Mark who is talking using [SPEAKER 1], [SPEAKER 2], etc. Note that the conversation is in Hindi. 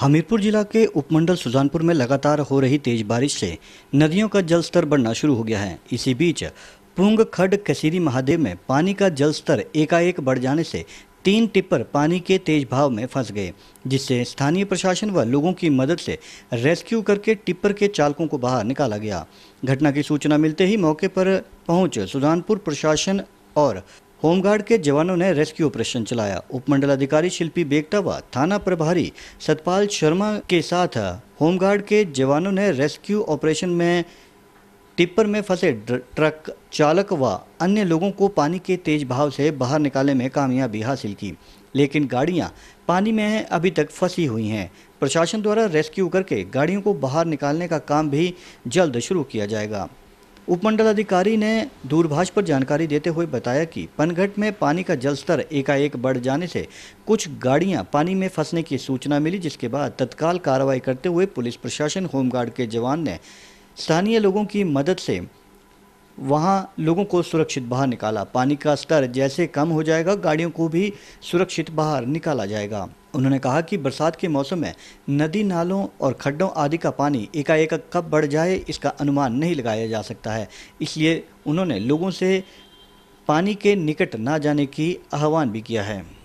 [SPEAKER 1] हमीरपुर जिला के उपमंडल सुजानपुर में लगातार हो रही तेज बारिश से नदियों का जल स्तर बढ़ना शुरू हो गया है इसी बीच पुंग खड कसीरी महादेव में पानी का जल स्तर एकाएक बढ़ जाने से तीन टिप्पर पानी के तेज भाव में फंस गए जिससे स्थानीय प्रशासन व लोगों की मदद से रेस्क्यू करके टिप्पर के चालकों को बाहर निकाला गया घटना की सूचना मिलते ही मौके पर पहुंच सुजानपुर प्रशासन और होमगार्ड के जवानों ने रेस्क्यू ऑपरेशन चलाया उपमंडल अधिकारी शिल्पी बेगटा व थाना प्रभारी सतपाल शर्मा के साथ होमगार्ड के जवानों ने रेस्क्यू ऑपरेशन में टिप्पर में फंसे ट्रक चालक व अन्य लोगों को पानी के तेज भाव से बाहर निकालने में कामयाबी हासिल की लेकिन गाड़ियां पानी में अभी तक फंसी हुई हैं प्रशासन द्वारा रेस्क्यू करके गाड़ियों को बाहर निकालने का काम भी जल्द शुरू किया जाएगा उपमंडल अधिकारी ने दूरभाष पर जानकारी देते हुए बताया कि पनघट में पानी का जलस्तर एकाएक बढ़ जाने से कुछ गाड़ियां पानी में फंसने की सूचना मिली जिसके बाद तत्काल कार्रवाई करते हुए पुलिस प्रशासन होमगार्ड के जवान ने स्थानीय लोगों की मदद से वहाँ लोगों को सुरक्षित बाहर निकाला पानी का स्तर जैसे कम हो जाएगा गाड़ियों को भी सुरक्षित बाहर निकाला जाएगा उन्होंने कहा कि बरसात के मौसम में नदी नालों और खड्डों आदि का पानी एकाएक कब बढ़ जाए इसका अनुमान नहीं लगाया जा सकता है इसलिए उन्होंने लोगों से पानी के निकट ना जाने की आह्वान भी किया है